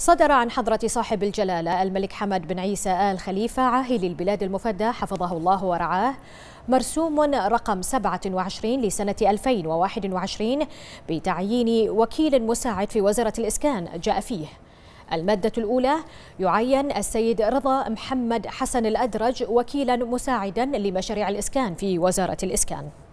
صدر عن حضرة صاحب الجلالة الملك حمد بن عيسى آل خليفة عاهل البلاد المفدى حفظه الله ورعاه مرسوم رقم 27 لسنة 2021 بتعيين وكيل مساعد في وزارة الإسكان جاء فيه المادة الأولى يعين السيد رضا محمد حسن الأدرج وكيلا مساعدا لمشاريع الإسكان في وزارة الإسكان